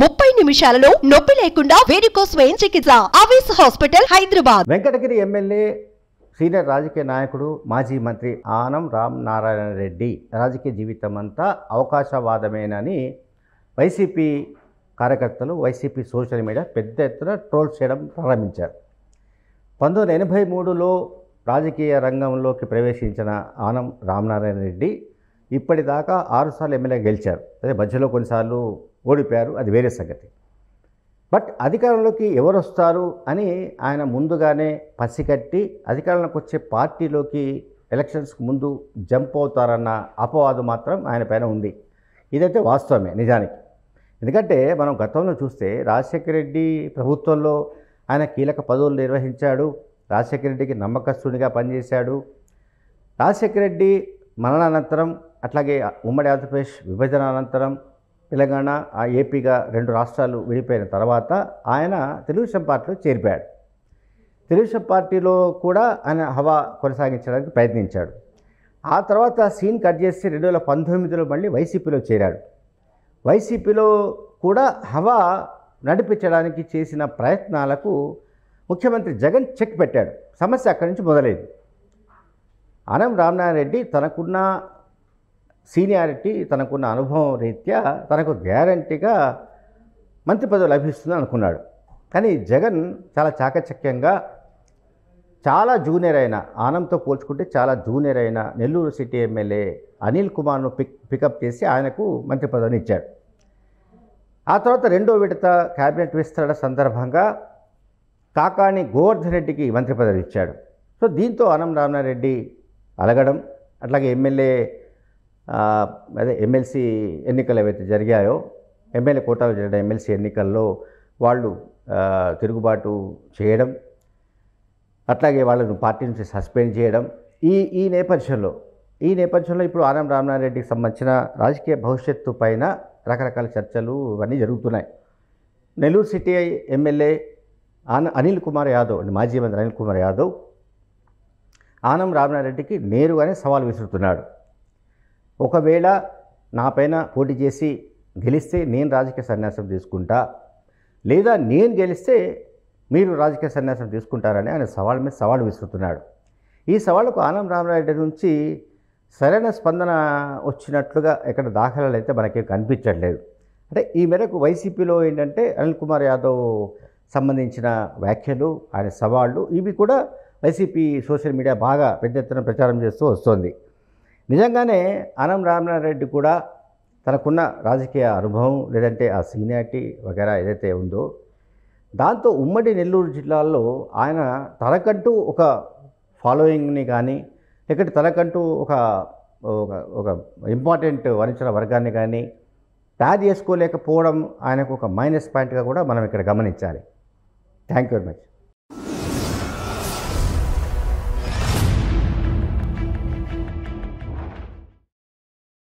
ముప్పై నిమిషాలలో నొప్పి లేకుండా వేరుకో స్వయం చికిత్స ఆవేశ hospital Hyderabad Venkatagiri MLA senior రాజకీయ నాయకుడు మాజీ మంత్రి ఆనం రామ్ నారాయణ రెడ్డి రాజకీయ జీవితం అంతా అవకాశవాదమేనని వైసీపీ కార్యకర్తలు వైసీపీ సోషల్ మీడియా పెద్ద ఎత్తున ట్రోల్ చేయడం ప్రారంభించారు పంతొమ్మిది ఎనభై మూడులో రాజకీయ రంగంలోకి ప్రవేశించిన ఆనం రామనారాయణ రెడ్డి ఇప్పటిదాకా ఆరుసార్లు ఎమ్మెల్యే గెలిచారు అదే మధ్యలో కొన్నిసార్లు ఓడిపోయారు అది వేరే సంగతి బట్ అధికారంలోకి ఎవరు వస్తారు అని ఆయన ముందుగానే పసికట్టి అధికారంలోకి వచ్చే పార్టీలోకి ఎలక్షన్స్కి ముందు జంప్ అవుతారన్న అపవాదు మాత్రం ఆయన పైన ఉంది ఇదైతే వాస్తవమే నిజానికి ఎందుకంటే మనం గతంలో చూస్తే రాజశేఖర రెడ్డి ప్రభుత్వంలో ఆయన కీలక పదవులు నిర్వహించాడు రాజశేఖర రెడ్డికి నమ్మకస్తుడిగా పనిచేశాడు రాజశేఖర రెడ్డి మరణానంతరం అట్లాగే ఉమ్మడి ఆంధ్రప్రదేశ్ విభజన అనంతరం తెలంగాణ ఆ ఏపీగా రెండు రాష్ట్రాలు విడిపోయిన తర్వాత ఆయన తెలుగుదేశం పార్టీలో చేరిపోయాడు తెలుగుదేశం పార్టీలో కూడా ఆయన హవా కొనసాగించడానికి ప్రయత్నించాడు ఆ తర్వాత సీన్ కట్ చేసి రెండు వేల పంతొమ్మిదిలో మళ్ళీ వైసీపీలో చేరాడు వైసీపీలో కూడా హవా నడిపించడానికి చేసిన ప్రయత్నాలకు ముఖ్యమంత్రి జగన్ చెక్ పెట్టాడు సమస్య అక్కడి నుంచి మొదలైంది అనం రామనారాయణ రెడ్డి తనకున్న సీనియారిటీ తనకున్న అనుభవం రీత్యా తనకు గ్యారంటీగా మంత్రి పదవి లభిస్తుంది అనుకున్నాడు కానీ జగన్ చాలా చాకచక్యంగా చాలా జూనియర్ అయిన ఆనంద్తో పోల్చుకుంటే చాలా జూనియర్ అయిన నెల్లూరు సిటీ ఎమ్మెల్యే అనిల్ కుమార్ను పిక్ పికప్ చేసి ఆయనకు మంత్రి పదవిని ఇచ్చాడు ఆ తర్వాత రెండో విడత క్యాబినెట్ విస్తరణ సందర్భంగా కాకాణి గోవర్ధన్ రెడ్డికి మంత్రి పదవి ఇచ్చాడు సో దీంతో ఆనం రామనారెడ్డి అలగడం అట్లాగే ఎమ్మెల్యే అదే ఎమ్మెల్సీ ఎన్నికలు ఏవైతే జరిగాయో ఎమ్మెల్యే కోటాలో జరిగిన ఎమ్మెల్సీ ఎన్నికల్లో వాళ్ళు తిరుగుబాటు చేయడం అట్లాగే వాళ్ళను పార్టీ నుంచి సస్పెండ్ చేయడం ఈ ఈ నేపథ్యంలో ఈ నేపథ్యంలో ఇప్పుడు ఆనం రెడ్డికి సంబంధించిన రాజకీయ భవిష్యత్తు పైన రకరకాల చర్చలు ఇవన్నీ జరుగుతున్నాయి నెల్లూరు సిటీ ఎమ్మెల్యే ఆన అనిల్ కుమార్ యాదవ్ మాజీ మంత్రి అనిల్ కుమార్ యాదవ్ ఆనం రెడ్డికి నేరుగానే సవాల్ విసురుతున్నాడు ఒకవేళ నా పైన పోటీ చేసి గెలిస్తే నేను రాజకీయ సన్యాసం తీసుకుంటా లేదా నేను గెలిస్తే మీరు రాజకీయ సన్యాసం తీసుకుంటారని ఆయన సవాల్ మీద సవాలు విసురుతున్నాడు ఈ సవాళ్ళకు ఆనం రామరాయుడు నుంచి సరైన స్పందన వచ్చినట్లుగా ఇక్కడ దాఖలాలు అయితే మనకి కనిపించట్లేదు అంటే ఈ మేరకు వైసీపీలో ఏంటంటే అనిల్ కుమార్ యాదవ్ సంబంధించిన వ్యాఖ్యలు ఆయన సవాళ్ళు ఇవి కూడా వైసీపీ సోషల్ మీడియా బాగా పెద్ద ఎత్తున ప్రచారం చేస్తూ వస్తుంది నిజంగానే ఆనం రామనారాయణ రెడ్డి కూడా తనకున్న రాజకీయ అనుభవం లేదంటే ఆ సీనియారిటీ వగేరా ఏదైతే ఉందో దాంతో ఉమ్మడి నెల్లూరు జిల్లాలో ఆయన తనకంటూ ఒక ఫాలోయింగ్ని కానీ లేకపోతే తనకంటూ ఒక ఒక ఇంపార్టెంట్ వరించిన వర్గాన్ని కానీ తయారు చేసుకోలేకపోవడం ఆయనకు ఒక మైనస్ పాయింట్గా కూడా మనం ఇక్కడ గమనించాలి థ్యాంక్ యూ వెరీ మచ్